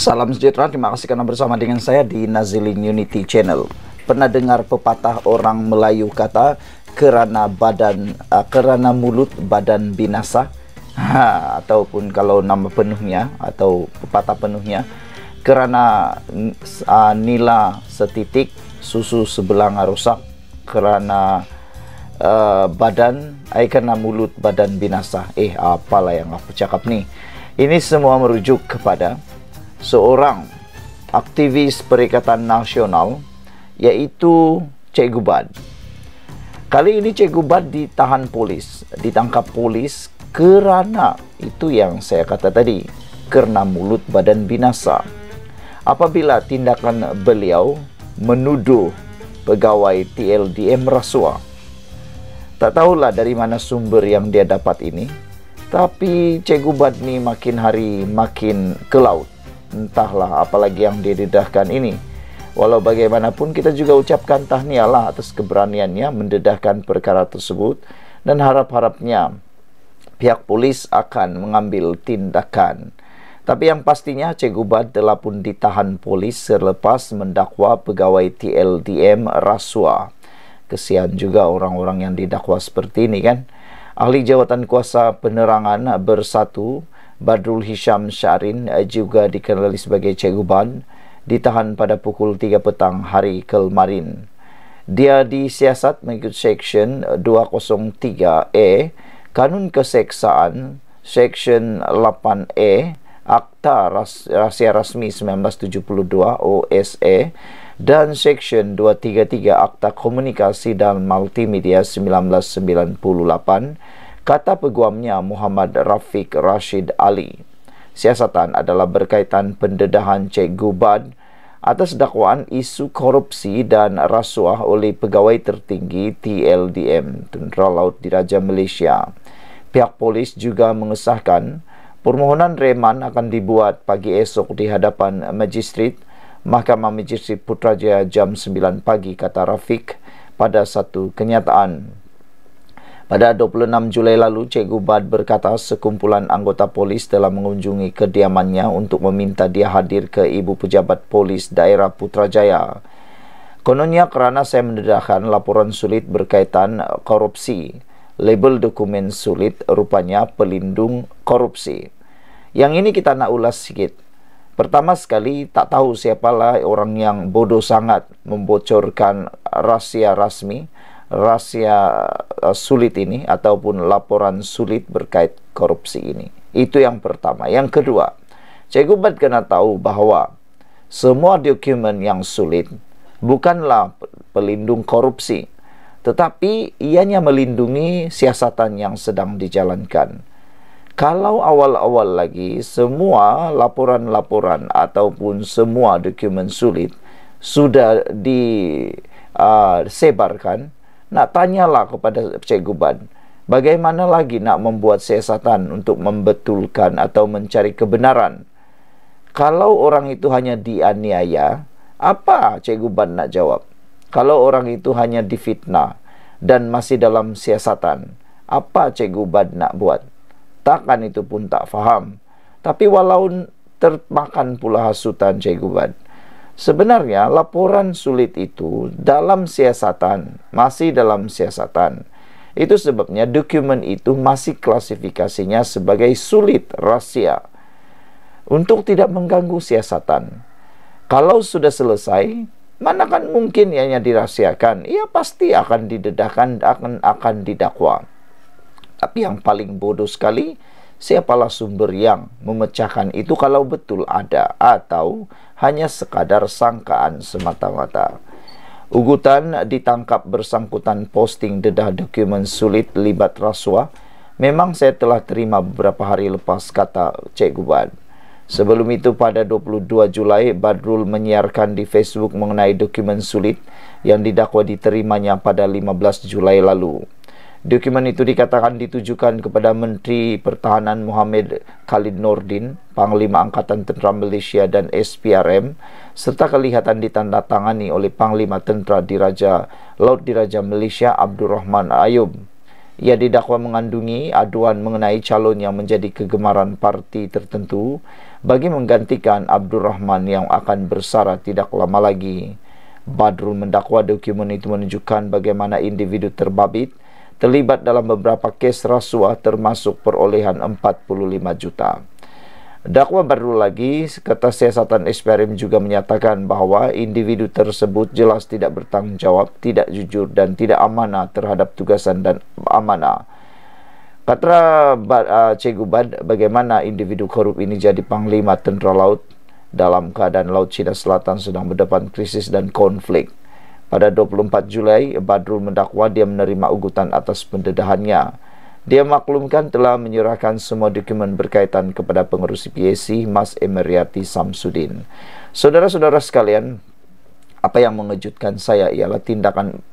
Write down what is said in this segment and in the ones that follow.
Salam sejahtera, terima kasih karena bersama dengan saya di Nazilin Unity Channel. Pernah dengar pepatah orang Melayu kata, kerana badan uh, kerana mulut badan binasa ha, ataupun kalau nama penuhnya atau pepatah penuhnya kerana uh, nila setitik susu sebelang rosak kerana uh, badan ai eh, kerana mulut badan binasa eh apalah yang aku cakap ni ini semua merujuk kepada seorang aktivis Perikatan Nasional yaitu Cikgu Bad. Kali ini Cikgu Bad ditahan polis, ditangkap polis kerana itu yang saya kata tadi, kerana mulut badan binasa. Apabila tindakan beliau menuduh pegawai TLDM rasuah. Tak tahulah dari mana sumber yang dia dapat ini, tapi Cikgu Bad ni makin hari makin ke laut entahlah apalagi yang didedahkan ini. Walau bagaimanapun kita juga ucapkan tahniahlah atas keberaniannya mendedahkan perkara tersebut dan harap-harapnya pihak polis akan mengambil tindakan. Tapi yang pastinya Cikgu telah pun ditahan polis selepas mendakwa pegawai TLDM Rasuah. Kesian juga orang-orang yang didakwa seperti ini kan. Ahli jawatan kuasa penerangan bersatu, Badrul Hisham Syarin eh, juga dikenali sebagai Cikgu Ban ditahan pada pukul 3 petang hari kemarin. Dia disiasat mengikut Seksyen 203A e, Kanun Keseksaan Seksyen 8A e, Akta Rahsia Rasmi 1972 OSA e, dan Seksyen 233 Akta Komunikasi dan Multimedia 1998 kata peguamnya Muhammad Rafiq Rashid Ali. Siasatan adalah berkaitan pendedahan Cikgu Bad atas dakwaan isu korupsi dan rasuah oleh pegawai tertinggi TLDM, Tentera Laut Diraja Malaysia. Pihak polis juga mengesahkan permohonan reman akan dibuat pagi esok di hadapan Majistrit Mahkamah Majistrit Putrajaya jam 9 pagi, kata Rafiq pada satu kenyataan. Pada 26 Julai lalu, Cikgu Bad berkata sekumpulan anggota polis telah mengunjungi kediamannya untuk meminta dia hadir ke ibu pejabat polis daerah Putrajaya. Kononnya kerana saya mendedahkan laporan sulit berkaitan korupsi. Label dokumen sulit rupanya pelindung korupsi. Yang ini kita nak ulas sikit. Pertama sekali, tak tahu siapalah orang yang bodoh sangat membocorkan rahsia rasmi rahasia eh, sulit ini ataupun laporan sulit berkait korupsi ini. Itu yang pertama. Yang kedua, Cikgu Bat kena tahu bahawa semua dokumen yang sulit bukanlah pelindung korupsi tetapi ianya melindungi siasatan yang sedang dijalankan. Kalau awal-awal lagi semua laporan-laporan ataupun semua dokumen sulit sudah disebarkan eh, uh, nak tanyalah kepada Cikgu Ban bagaimana lagi nak membuat siasatan untuk membetulkan atau mencari kebenaran kalau orang itu hanya dianiaya apa Cikgu Ban nak jawab kalau orang itu hanya difitnah dan masih dalam siasatan apa Cikgu Ban nak buat takkan itu pun tak faham tapi walau termakan pula hasutan Cikgu Ban Sebenarnya laporan sulit itu dalam siasatan, masih dalam siasatan. Itu sebabnya dokumen itu masih klasifikasinya sebagai sulit rahasia. Untuk tidak mengganggu siasatan. Kalau sudah selesai, mana kan mungkin yang dirahasiakan? Ia pasti akan didedahkan, akan akan didakwa. Tapi yang paling bodoh sekali, siapalah sumber yang memecahkan itu kalau betul ada atau hanya sekadar sangkaan semata-mata. Ugutan ditangkap bersangkutan posting dedah dokumen sulit libat rasuah memang saya telah terima beberapa hari lepas kata Cik Guban. Sebelum itu pada 22 Julai, Badrul menyiarkan di Facebook mengenai dokumen sulit yang didakwa diterimanya pada 15 Julai lalu. Dokumen itu dikatakan ditujukan kepada Menteri Pertahanan Muhammad Khalid Nordin Panglima Angkatan Tentera Malaysia dan SPRM serta kelihatan ditandatangani oleh Panglima Tentera Diraja Laut Diraja Malaysia Abdul Rahman Ayub. Ia didakwa mengandungi aduan mengenai calon yang menjadi kegemaran parti tertentu bagi menggantikan Abdul Rahman yang akan bersara tidak lama lagi. Badrul mendakwa dokumen itu menunjukkan bagaimana individu terbabit terlibat dalam beberapa kes rasuah termasuk perolehan 45 juta. Dakwa baru lagi, kata siasatan eksperim juga menyatakan bahawa individu tersebut jelas tidak bertanggungjawab, tidak jujur dan tidak amanah terhadap tugasan dan amanah. Kata uh, Cikgu Bad, bagaimana individu korup ini jadi panglima tentera laut dalam keadaan Laut Cina Selatan sedang berdepan krisis dan konflik? Pada 24 Julai, Badrul mendakwa dia menerima ugutan atas pendedahannya. Dia maklumkan telah menyerahkan semua dokumen berkaitan kepada pengurus PAC Mas Emeryati Samsudin. Saudara-saudara sekalian, apa yang mengejutkan saya ialah tindakan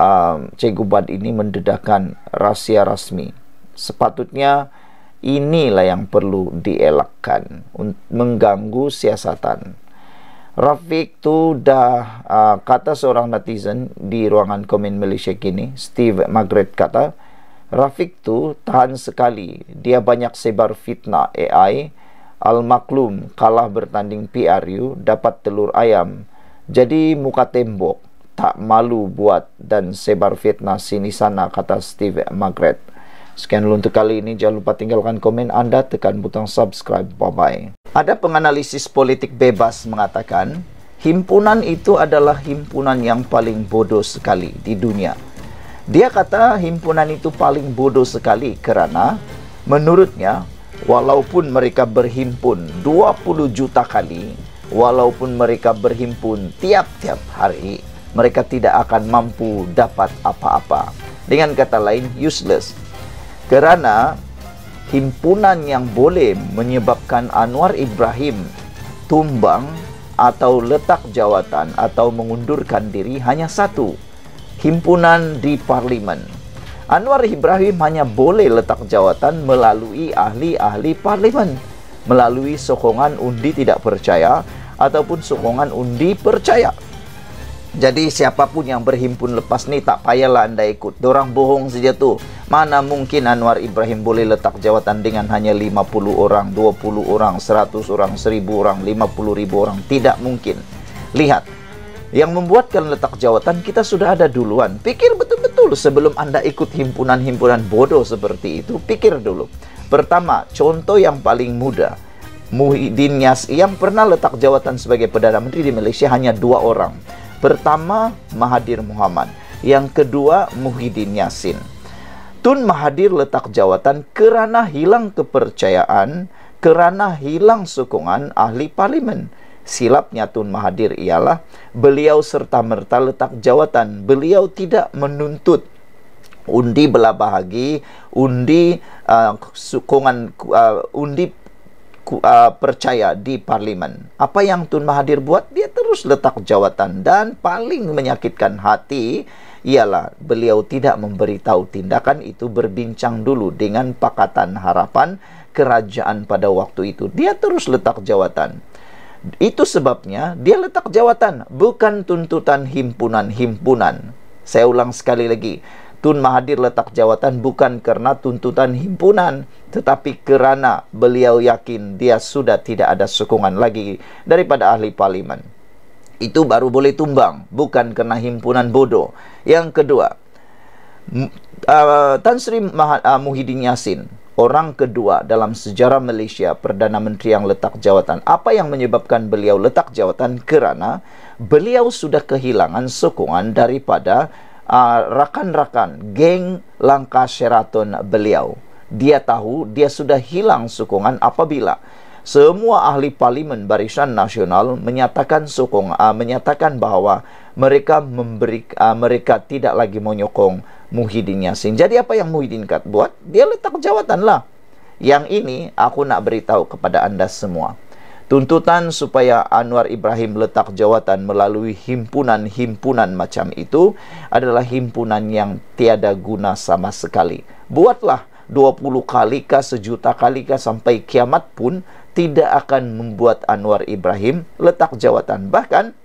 uh, Cikgu Bad ini mendedahkan rahsia rasmi. Sepatutnya inilah yang perlu dielakkan mengganggu siasatan. Rafiq tu dah uh, kata seorang netizen di ruangan komen Malaysia kini, Steve Margaret kata, Rafiq tu tahan sekali. Dia banyak sebar fitnah AI. Al-Maklum kalah bertanding PRU, dapat telur ayam. Jadi muka tembok, tak malu buat dan sebar fitnah sini-sana, kata Steve Magret. Sekian dulu untuk kali ini. Jangan lupa tinggalkan komen anda, tekan butang subscribe. Bye-bye. Ada penganalisis politik bebas mengatakan, himpunan itu adalah himpunan yang paling bodoh sekali di dunia. Dia kata himpunan itu paling bodoh sekali kerana menurutnya walaupun mereka berhimpun 20 juta kali, walaupun mereka berhimpun tiap-tiap hari, mereka tidak akan mampu dapat apa-apa. Dengan kata lain useless. Kerana himpunan yang boleh menyebabkan Anwar Ibrahim tumbang atau letak jawatan atau mengundurkan diri hanya satu, himpunan di parlimen. Anwar Ibrahim hanya boleh letak jawatan melalui ahli-ahli parlimen, melalui sokongan undi tidak percaya ataupun sokongan undi percaya. Jadi siapapun yang berhimpun lepas ni tak payahlah anda ikut. Dorang bohong saja tu. Mana mungkin Anwar Ibrahim boleh letak jawatan dengan hanya 50 orang, 20 orang, 100 orang, 1000 orang, 50 ribu orang. Tidak mungkin. Lihat, yang membuatkan letak jawatan kita sudah ada duluan. Pikir betul-betul sebelum Anda ikut himpunan-himpunan bodoh seperti itu, pikir dulu. Pertama, contoh yang paling muda, Muhyiddin Yas yang pernah letak jawatan sebagai Perdana Menteri di Malaysia hanya dua orang. Pertama, Mahathir Muhammad. Yang kedua, Muhyiddin Yassin. Tun Mahathir letak jawatan kerana hilang kepercayaan, kerana hilang sokongan ahli parlimen silapnya Tun Mahathir ialah beliau serta-merta letak jawatan. Beliau tidak menuntut undi belah bahagi, undi uh, sokongan uh, undi uh, percaya di parlimen. Apa yang Tun Mahathir buat? Dia terus letak jawatan dan paling menyakitkan hati ialah beliau tidak memberitahu tindakan itu berbincang dulu dengan Pakatan Harapan kerajaan pada waktu itu. Dia terus letak jawatan. Itu sebabnya dia letak jawatan bukan tuntutan himpunan-himpunan. Saya ulang sekali lagi. Tun Mahathir letak jawatan bukan kerana tuntutan himpunan tetapi kerana beliau yakin dia sudah tidak ada sokongan lagi daripada ahli parlimen. Itu baru boleh tumbang bukan kerana himpunan bodoh. Yang kedua, uh, Tan Sri uh, Muhyiddin Yassin orang kedua dalam sejarah Malaysia Perdana Menteri yang letak jawatan. Apa yang menyebabkan beliau letak jawatan? Kerana beliau sudah kehilangan sokongan daripada uh, rakan-rakan geng langkah Sheraton beliau. Dia tahu dia sudah hilang sokongan apabila semua ahli parlimen Barisan Nasional menyatakan sokong uh, menyatakan bahawa mereka memberi uh, mereka tidak lagi menyokong Muhyiddin Yassin. Jadi apa yang Muhyiddin Kat buat? Dia letak jawatan lah. Yang ini aku nak beritahu kepada anda semua. Tuntutan supaya Anwar Ibrahim letak jawatan melalui himpunan-himpunan macam itu adalah himpunan yang tiada guna sama sekali. Buatlah 20 kali kah, sejuta kali kah sampai kiamat pun tidak akan membuat Anwar Ibrahim letak jawatan. Bahkan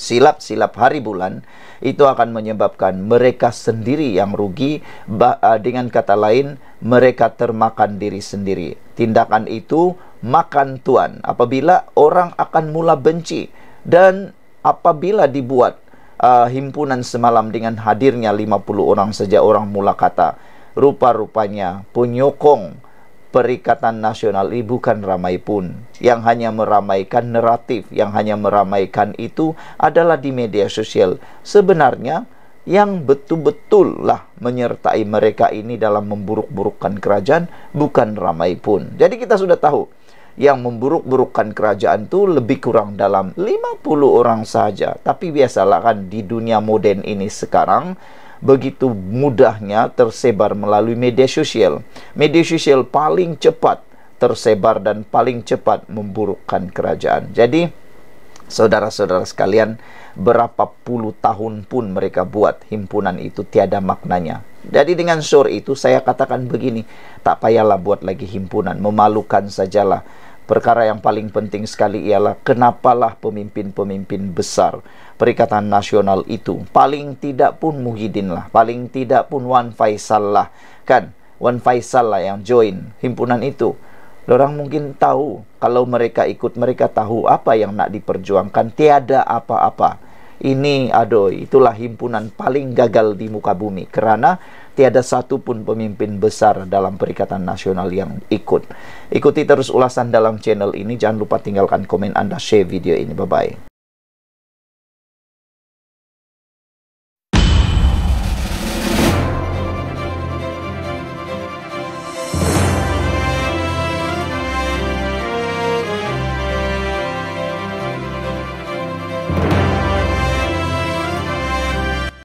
silap-silap hari bulan itu akan menyebabkan mereka sendiri yang rugi eh, dengan kata lain mereka termakan diri sendiri tindakan itu makan tuan apabila orang akan mula benci dan apabila dibuat uh, himpunan semalam dengan hadirnya 50 orang sejak orang mula kata rupa-rupanya penyokong Perikatan Nasional ini bukan ramai pun. Yang hanya meramaikan naratif, yang hanya meramaikan itu adalah di media sosial. Sebenarnya yang betul-betul lah menyertai mereka ini dalam memburuk-burukkan kerajaan bukan ramai pun. Jadi kita sudah tahu yang memburuk-burukkan kerajaan itu lebih kurang dalam 50 orang saja. Tapi biasalah kan di dunia modern ini sekarang begitu mudahnya tersebar melalui media sosial. Media sosial paling cepat tersebar dan paling cepat memburukkan kerajaan. Jadi, saudara-saudara sekalian, berapa puluh tahun pun mereka buat himpunan itu tiada maknanya. Jadi dengan sur itu saya katakan begini, tak payahlah buat lagi himpunan, memalukan sajalah. Perkara yang paling penting sekali ialah kenapalah pemimpin-pemimpin besar Perikatan Nasional itu paling tidak pun Muhyiddin lah, paling tidak pun Wan Faisal lah, kan? Wan Faisal lah yang join himpunan itu. Orang mungkin tahu kalau mereka ikut mereka tahu apa yang nak diperjuangkan tiada apa-apa. Ini adoi itulah himpunan paling gagal di muka bumi kerana tiada satu pun pemimpin besar dalam Perikatan Nasional yang ikut. Ikuti terus ulasan dalam channel ini. Jangan lupa tinggalkan komen Anda, share video ini. Bye-bye.